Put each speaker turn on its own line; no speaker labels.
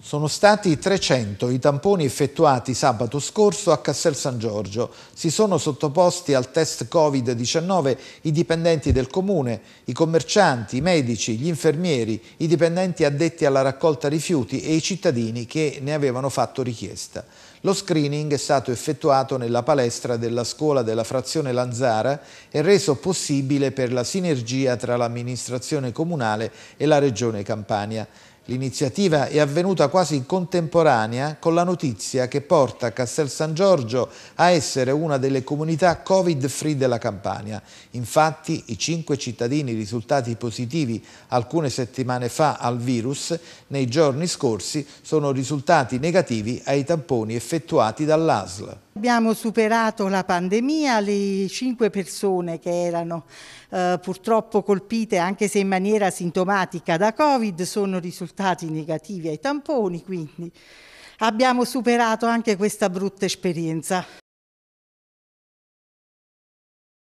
Sono stati 300 i tamponi effettuati sabato scorso a Castel San Giorgio. Si sono sottoposti al test Covid-19 i dipendenti del comune, i commercianti, i medici, gli infermieri, i dipendenti addetti alla raccolta rifiuti e i cittadini che ne avevano fatto richiesta. Lo screening è stato effettuato nella palestra della scuola della frazione Lanzara e reso possibile per la sinergia tra l'amministrazione comunale e la regione Campania. L'iniziativa è avvenuta quasi contemporanea con la notizia che porta Castel San Giorgio a essere una delle comunità Covid-free della Campania. Infatti i cinque cittadini risultati positivi alcune settimane fa al virus, nei giorni scorsi sono risultati negativi ai tamponi effettuati dall'ASL.
Abbiamo superato la pandemia, le cinque persone che erano eh, purtroppo colpite anche se in maniera sintomatica da Covid sono risultate risultati negativi ai tamponi, quindi abbiamo superato anche questa brutta esperienza.